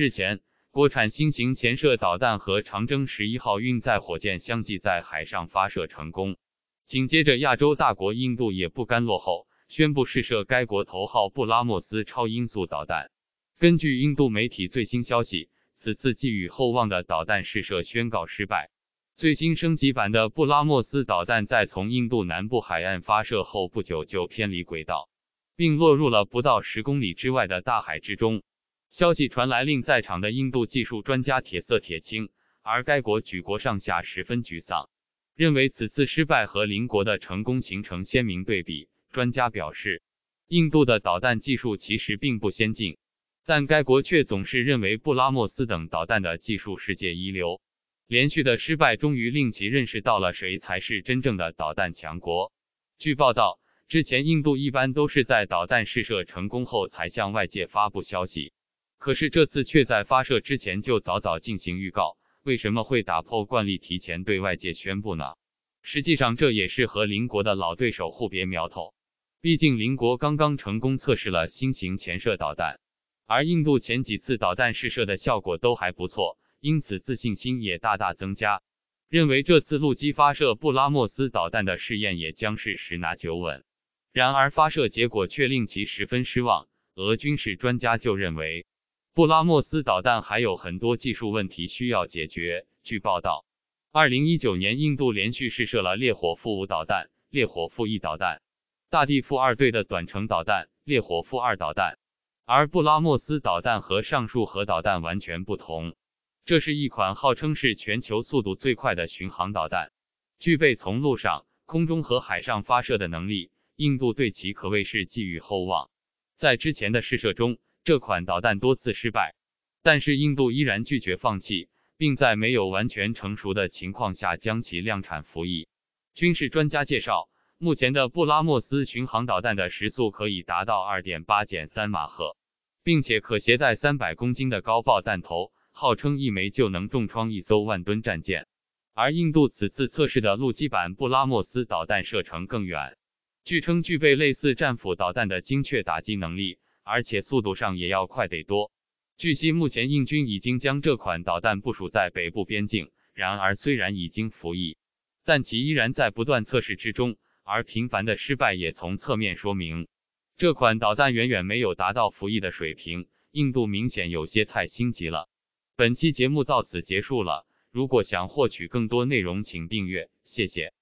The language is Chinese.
日前，国产新型潜射导弹和长征十一号运载火箭相继在海上发射成功。紧接着，亚洲大国印度也不甘落后，宣布试射该国头号布拉莫斯超音速导弹。根据印度媒体最新消息，此次寄予厚望的导弹试射宣告失败。最新升级版的布拉莫斯导弹在从印度南部海岸发射后不久就偏离轨道，并落入了不到十公里之外的大海之中。消息传来，令在场的印度技术专家铁色铁青，而该国举国上下十分沮丧，认为此次失败和邻国的成功形成鲜明对比。专家表示，印度的导弹技术其实并不先进，但该国却总是认为布拉莫斯等导弹的技术世界一流。连续的失败终于令其认识到了谁才是真正的导弹强国。据报道，之前印度一般都是在导弹试射成功后才向外界发布消息。可是这次却在发射之前就早早进行预告，为什么会打破惯例提前对外界宣布呢？实际上这也是和邻国的老对手互别苗头。毕竟邻国刚刚成功测试了新型潜射导弹，而印度前几次导弹试射的效果都还不错，因此自信心也大大增加，认为这次陆基发射布拉莫斯导弹的试验也将是十拿九稳。然而发射结果却令其十分失望。俄军事专家就认为。布拉莫斯导弹还有很多技术问题需要解决。据报道，二零一九年印度连续试射了烈火负五导弹、烈火负一导弹、大地负二队的短程导弹、烈火负二导弹，而布拉莫斯导弹和上述核导弹完全不同。这是一款号称是全球速度最快的巡航导弹，具备从陆上、空中和海上发射的能力。印度对其可谓是寄予厚望。在之前的试射中。这款导弹多次失败，但是印度依然拒绝放弃，并在没有完全成熟的情况下将其量产服役。军事专家介绍，目前的布拉莫斯巡航导弹的时速可以达到二点八减三马赫，并且可携带三百公斤的高爆弹头，号称一枚就能重创一艘万吨战舰。而印度此次测试的陆基版布拉莫斯导弹射程更远，据称具备类似战斧导弹的精确打击能力。而且速度上也要快得多。据悉，目前印军已经将这款导弹部署在北部边境。然而，虽然已经服役，但其依然在不断测试之中。而频繁的失败也从侧面说明，这款导弹远远没有达到服役的水平。印度明显有些太心急了。本期节目到此结束了。如果想获取更多内容，请订阅。谢谢。